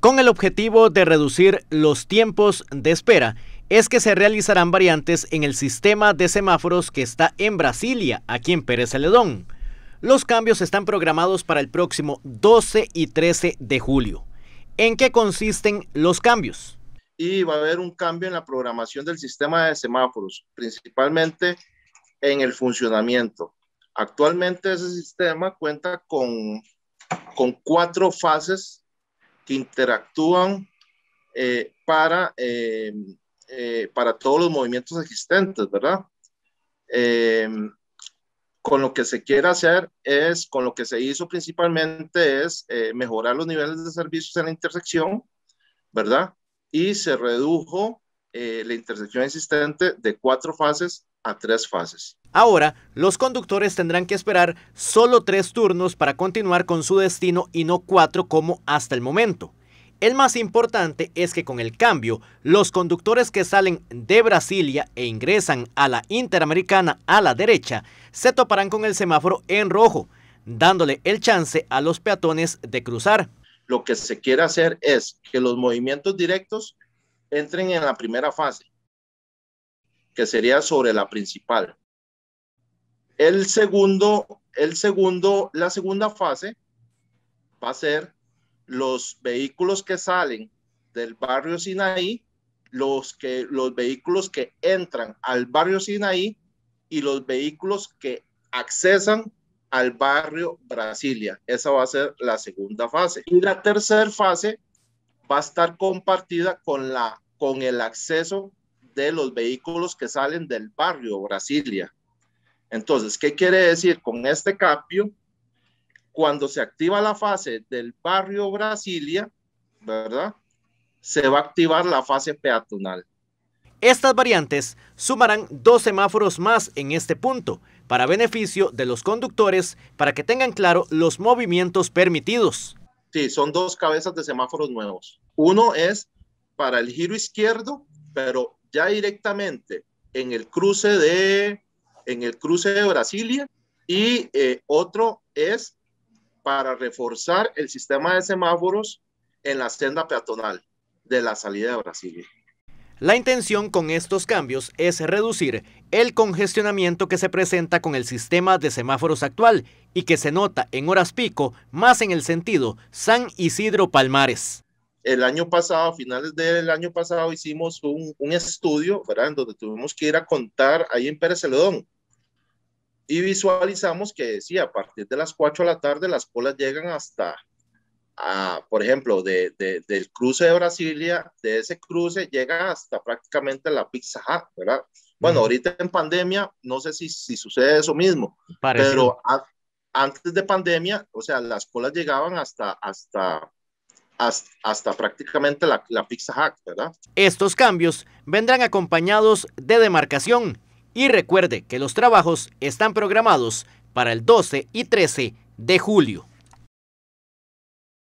Con el objetivo de reducir los tiempos de espera, es que se realizarán variantes en el sistema de semáforos que está en Brasilia, aquí en Pérez Celedón. Los cambios están programados para el próximo 12 y 13 de julio. ¿En qué consisten los cambios? Y va a haber un cambio en la programación del sistema de semáforos, principalmente en el funcionamiento. Actualmente ese sistema cuenta con, con cuatro fases interactúan eh, para, eh, eh, para todos los movimientos existentes, ¿verdad? con lo que se quiere hacer es, con lo que se hizo principalmente es mejorar los niveles de servicios en la intersección, ¿verdad? Y se redujo la intersección existente de cuatro fases a tres fases. Ahora, los conductores tendrán que esperar solo tres turnos para continuar con su destino y no cuatro como hasta el momento. El más importante es que con el cambio, los conductores que salen de Brasilia e ingresan a la Interamericana a la derecha se toparán con el semáforo en rojo, dándole el chance a los peatones de cruzar. Lo que se quiere hacer es que los movimientos directos entren en la primera fase sería sobre la principal. El segundo, el segundo, la segunda fase va a ser los vehículos que salen del barrio Sinaí, los, que, los vehículos que entran al barrio Sinaí y los vehículos que accesan al barrio Brasilia. Esa va a ser la segunda fase. Y la tercera fase va a estar compartida con, la, con el acceso los vehículos que salen del barrio Brasilia. Entonces, ¿qué quiere decir con este cambio? Cuando se activa la fase del barrio Brasilia, ¿verdad? Se va a activar la fase peatonal. Estas variantes sumarán dos semáforos más en este punto, para beneficio de los conductores, para que tengan claro los movimientos permitidos. Sí, son dos cabezas de semáforos nuevos. Uno es para el giro izquierdo, pero ya directamente en el cruce de, en el cruce de Brasilia y eh, otro es para reforzar el sistema de semáforos en la senda peatonal de la salida de Brasilia. La intención con estos cambios es reducir el congestionamiento que se presenta con el sistema de semáforos actual y que se nota en horas pico más en el sentido San Isidro Palmares el año pasado, a finales del año pasado, hicimos un, estudio, ¿verdad? En donde tuvimos que ir a contar ahí en Pérez Celedón. Y visualizamos que decía, a partir de las 4 de la tarde, las colas llegan hasta, por ejemplo, de, del cruce de Brasilia, de ese cruce llega hasta prácticamente la Pizza Hut, ¿verdad? Bueno, ahorita en pandemia, no sé si, si sucede eso mismo, pero antes de pandemia, o sea, las colas llegaban hasta, hasta hasta, prácticamente la, la Pizza Hack, ¿verdad? Estos cambios vendrán acompañados de demarcación y recuerde que los trabajos están programados para el 12 y 13 de julio.